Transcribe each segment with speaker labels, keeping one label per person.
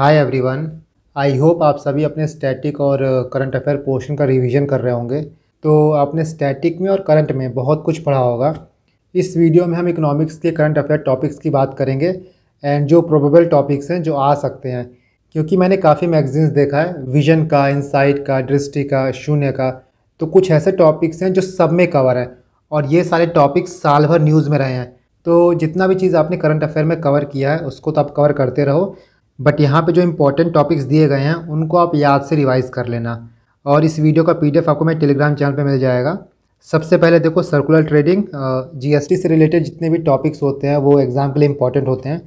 Speaker 1: hi everyone I hope आप सभी अपने स्टैटिक और करंट अफेयर पोर्शन का रिवीजन कर रहे होंगे तो आपने स्टैटिक में और करंट में बहुत कुछ पढ़ा होगा इस वीडियो में हम इकोनॉमिक्स के करंट अफेयर टॉपिक्स की बात करेंगे एंड जो प्रोबेबल टॉपिक्स हैं जो आ सकते हैं क्योंकि मैंने काफ़ी मैगजीन्स देखा है विजन का इंसाइट का दृष्टि का शून्य का तो कुछ ऐसे टॉपिक्स हैं जो सब में कवर हैं और ये सारे टॉपिक्स साल भर न्यूज़ में रहे हैं तो जितना भी चीज़ आपने करंट अफेयर में कवर किया है उसको तो आप कवर करते रहो बट यहाँ पे जो इंपॉर्टेंट टॉपिक्स दिए गए हैं उनको आप याद से रिवाइज़ कर लेना और इस वीडियो का पीडीएफ आपको मेरे टेलीग्राम चैनल पे मिल जाएगा सबसे पहले देखो सर्कुलर ट्रेडिंग जीएसटी से रिलेटेड जितने भी टॉपिक्स होते हैं वो एग्ज़ाम के लिए इंपॉर्टेंट होते हैं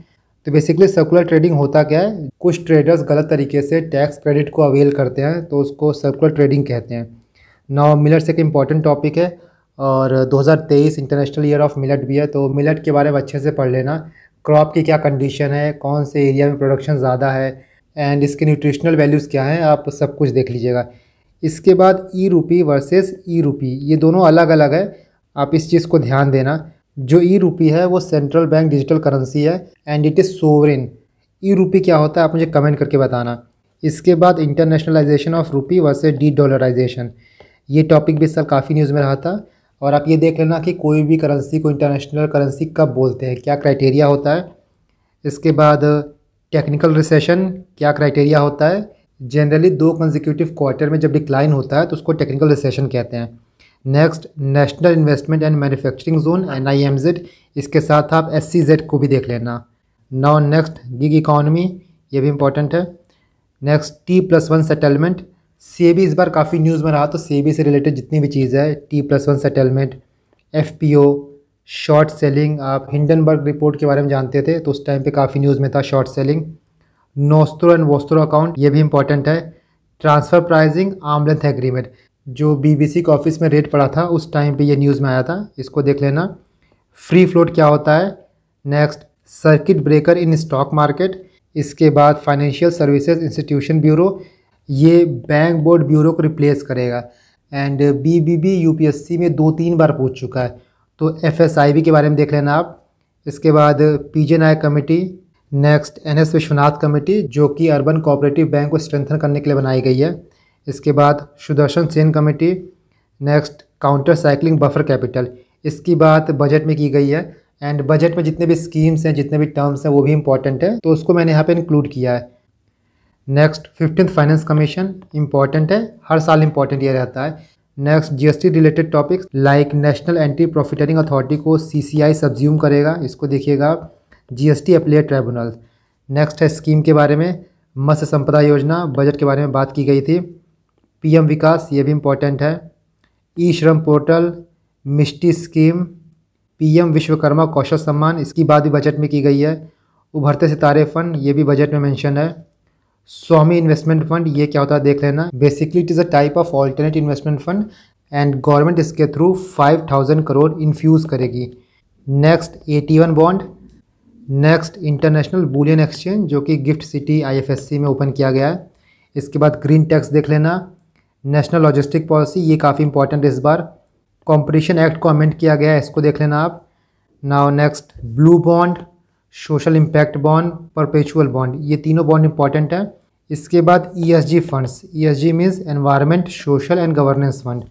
Speaker 1: तो बेसिकली सर्कुलर ट्रेडिंग होता क्या है कुछ ट्रेडर्स गलत तरीके से टैक्स क्रेडिट को अवेल करते हैं तो उसको सर्कुलर ट्रेडिंग कहते हैं नौ मिलट्स एक इम्पॉर्टेंट टॉपिक है और 2023 इंटरनेशनल ईयर ऑफ मिलट भी है तो मिलट के बारे में अच्छे से पढ़ लेना क्रॉप की क्या कंडीशन है कौन से एरिया में प्रोडक्शन ज़्यादा है एंड इसके न्यूट्रिशनल वैल्यूज़ क्या हैं आप सब कुछ देख लीजिएगा इसके बाद ई रूपी वर्सेस ई रूपी ये दोनों अलग अलग है आप इस चीज़ को ध्यान देना जो ई e रूपी है वो सेंट्रल बैंक डिजिटल करेंसी है and it is sovereign e rupee क्या होता है आप मुझे कमेंट करके बताना इसके बाद internationalisation of rupee versus de dollarisation ये टॉपिक भी इस साल काफ़ी न्यूज़ में रहा था और आप ये देख लेना कि कोई भी करेंसी को इंटरनेशनल करेंसी कब बोलते हैं क्या क्राइटेरिया होता है इसके बाद टेक्निकल रिसेशन क्या क्राइटेरिया होता है जनरली दो कंजिक्यूटिव क्वार्टर में जब डिक्लाइन होता है तो उसको टेक्निकल रिसेशन कहते हैं next national investment and manufacturing zone N I M Z इसके साथ आप एस सी जेड को भी देख लेना नाउ नेक्स्ट गिग इकॉनमी ये भी इम्पोर्टेंट है next T plus one settlement सी इस बार काफ़ी न्यूज़ में रहा तो सी से रिलेटेड जितनी भी चीज़ है टी प्लस वन सेटलमेंट एफ शॉर्ट सेलिंग आप हिंडनबर्ग रिपोर्ट के बारे में जानते थे तो उस टाइम पे काफ़ी न्यूज़ में था short selling nostro and vostro account ये भी इंपॉर्टेंट है ट्रांसफ़र प्राइजिंग आमलेंथ एग्रीमेंट जो बीबीसी के ऑफिस में रेट पड़ा था उस टाइम पे ये न्यूज़ में आया था इसको देख लेना फ्री फ्लोट क्या होता है next circuit breaker in stock market इसके बाद फाइनेंशियल सर्विसेज इंस्टीट्यूशन ब्यूरो ये बैंक बोर्ड ब्यूरो को रिप्लेस करेगा and B B B U P S C में दो तीन बार पूछ चुका है तो एफ एस आई बी के बारे में देख लेना आप इसके बाद P J Nayak committee next N S Vishwanath committee जो कि अर्बन कोऑपरेटिव बैंक को स्ट्रेंथन करने के लिए बनाई गई है इसके बाद Sudarshan Sen committee next counter cycling buffer capital इसकी बात बजट में की गई है एंड बजट में जितने भी स्कीम्स हैं जितने भी टर्म्स हैं वो भी इंपॉर्टेंट है तो उसको मैंने यहाँ पे इंक्लूड किया है next fifteen finance commission important है हर साल इंपॉर्टेंट ये रहता है next GST related topics like national anti profiteering authority को सीसीआई सब्ज्यूम करेगा इसको देखिएगा जीएसटी एप्लेयर ट्राइब्यूनल नेक्स्ट है स्कीम के बारे में मत्स्य संपदा योजना बजट के बारे में बात की गई थी पीएम विकास ये भी इंपॉर्टेंट है e e Shram portal Mishti scheme PM Vishwakarma Kaushal Samman इसकी बात भी बजट में की गई है उभरते सितारे फंड ये भी बजट में मैंशन है स्वामी इन्वेस्टमेंट फंड ये क्या होता है देख लेना basically it is a type of alternate investment fund and government इसके थ्रू 5000 करोड़ इन्फ्यूज़ करेगी next one bond next international bullion exchange जो कि गिफ्ट सिटी सी में ओपन किया गया है इसके बाद ग्रीन टैक्स देख लेना नेशनल लॉजिस्टिक पॉलिसी ये काफ़ी इंपॉर्टेंट है इस बार कॉम्पिटिशन एक्ट को अमेंड किया गया है इसको देख लेना आप now next blue bond social impact bond perpetual bond ये तीनों बॉन्ड इंपॉर्टेंट हैं इसके बाद E S G funds E S G means environment social and governance fund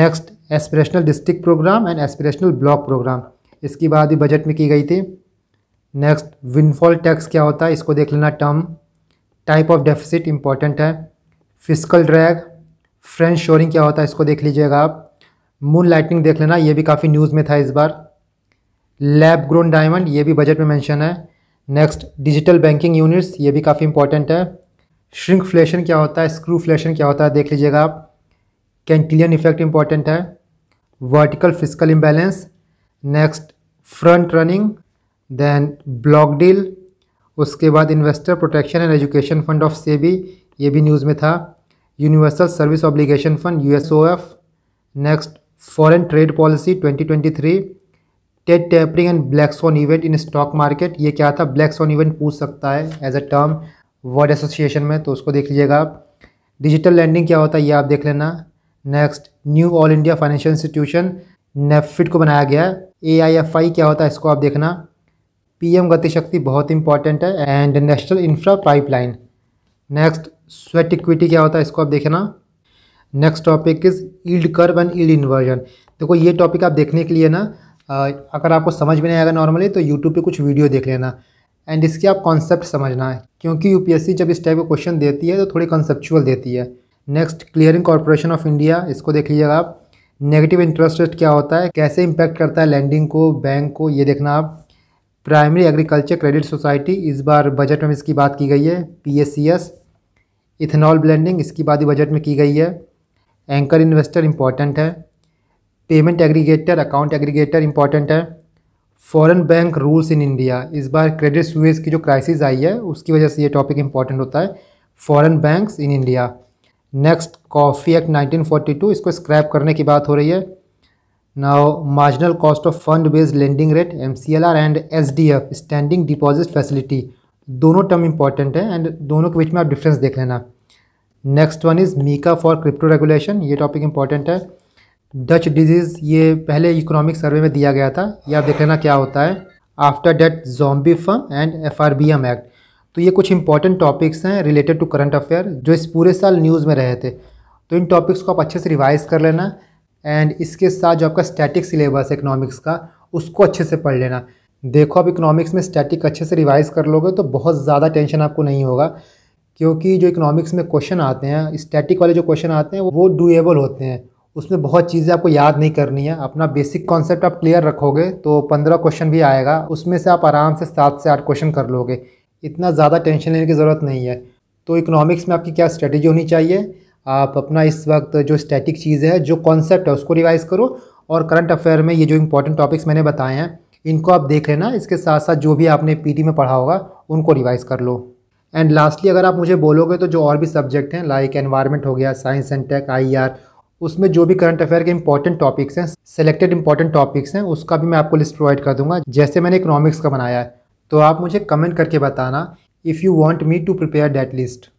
Speaker 1: next aspirational district programme and aspirational block programme इसकी बात भी budget में की गई थी नेक्स्ट विनफॉल टैक्स क्या होता है इसको देख लेना term type of deficit important है फिजिकल ड्रैग फ्रेंड शोरिंग क्या होता है इसको देख लीजिएगा आप मून लाइटनिंग देख लेना ये भी काफ़ी न्यूज़ में था इस बार लैब ग्रोन डायमंड ये भी बजट में मेंशन है नेक्स्ट डिजिटल बैंकिंग यूनिट्स ये भी काफ़ी इंपॉर्टेंट है श्रिंक फ्लेशन क्या होता है स्क्रू फ्लेशन क्या होता है देख लीजिएगा आप कैंटिलियन इफेक्ट इंपॉर्टेंट है vertical fiscal imbalance next front running then block deal उसके बाद investor protection and education fund of से भी ये भी न्यूज़ में था universal service obligation fund you next foreign trade policy 2023 fed tapering and black swan event in stock market ये क्या था ब्लैक सोन इवेंट पूछ सकता है as a term word association में तो उसको देख लीजिएगा आप डिजिटल लैंडिंग क्या होता है ये आप देख लेना next new all India financial institution NaBFID को बनाया गया है ए आई एफ आई क्या होता है इसको आप देखना पीएम गतिशक्ति बहुत इंपॉर्टेंट है and national infra pipeline next sweat equity क्या होता है इसको आप देखना next topic is yield curve and yield inversion देखो ये टॉपिक आप देखने के लिए ना अगर आपको समझ में नहीं आएगा नॉर्मली तो यूट्यूब पे कुछ वीडियो देख लेना एंड इसके आप कॉन्सेप्ट समझना है क्योंकि यू जब इस टाइप के क्वेश्चन देती है तो थोड़ी कॉन्सेप्चुअल देती है next clearing corporation of India इसको देख लीजिएगा आप नेगेटिव इंटरेस्ट रेट क्या होता है कैसे इम्पैक्ट करता है लैंडिंग को बैंक को ये देखना आप प्राइमरी एग्रीकल्चर क्रेडिट सोसाइटी इस बार बजट में इसकी बात की गई है पी इथेनॉल ब्लेंडिंग इसकी बात ही बजट में की गई है एंकर इन्वेस्टर इंपॉर्टेंट है payment aggregator account aggregator important है foreign bank rules in India इस बार क्रेडिट सुज की जो क्राइसिस आई है उसकी वजह से ये टॉपिक इंपॉर्टेंट होता है foreign banks in India next coffee act 1942 इसको स्क्रैप करने की बात हो रही है now marginal cost of fund based lending rate M C L R and S D F standing deposit facility दोनों टर्म इंपॉर्टेंट है एंड दोनों के बीच में आप डिफरेंस देख लेना next one is MiCA for crypto regulation ये टॉपिक इंपॉर्टेंट है डच डिजीज़ ये पहले इकोनॉमिक सर्वे में दिया गया था ये आप देख लेना क्या होता है after date zombie firm and F R B M act तो ये कुछ इंपॉर्टेंट टॉपिक्स हैं रिलेटेड टू करंट अफेयर जो इस पूरे साल न्यूज़ में रहे थे तो इन टॉपिक्स को आप अच्छे से रिवाइज कर लेना एंड इसके साथ जो आपका स्टैटिक सिलेबस है इकनॉमिक्स का उसको अच्छे से पढ़ लेना देखो आप इकनॉमिक्स में स्टैटिक अच्छे से रिवाइज कर लोगे तो बहुत ज़्यादा टेंशन आपको नहीं होगा क्योंकि जो इकनॉमिक्स में क्वेश्चन आते हैं स्टैटिक वाले जो क्वेश्चन आते हैं वो डूएबल होते हैं उसमें बहुत चीज़ें आपको याद नहीं करनी है अपना बेसिक कॉन्सेप्ट आप क्लियर रखोगे तो पंद्रह क्वेश्चन भी आएगा उसमें से आप आराम से सात से आठ क्वेश्चन कर लोगे इतना ज़्यादा टेंशन लेने की ज़रूरत नहीं है तो इकोनॉमिक्स में आपकी क्या स्ट्रेटेजी होनी चाहिए आप अपना इस वक्त जो स्टैटिक चीज़ है जो कॉन्सेप्ट है उसको रिवाइज़ करो और करंट अफेयर में ये जो इंपॉर्टेंट टॉपिक्स मैंने बताए हैं इनको आप देख लेना इसके साथ साथ जो भी आपने पीटी में पढ़ा होगा उनको रिवाइज़ कर लो एंड लास्टली अगर आप मुझे बोलोगे तो जो और भी सब्जेक्ट हैं लाइक एनवायरनमेंट हो गया साइंस एंड टेक आईआर उसमें जो भी करंट अफेयर के इंपॉर्टेंट टॉपिक्स हैं सेलेक्टेड इंपॉर्टेंट टॉपिक्स हैं उसका भी मैं आपको लिस्ट प्रोवाइड कर दूंगा जैसे मैंने इकोनॉमिक्स का बनाया है तो आप मुझे कमेंट करके बताना if you want me to prepare that list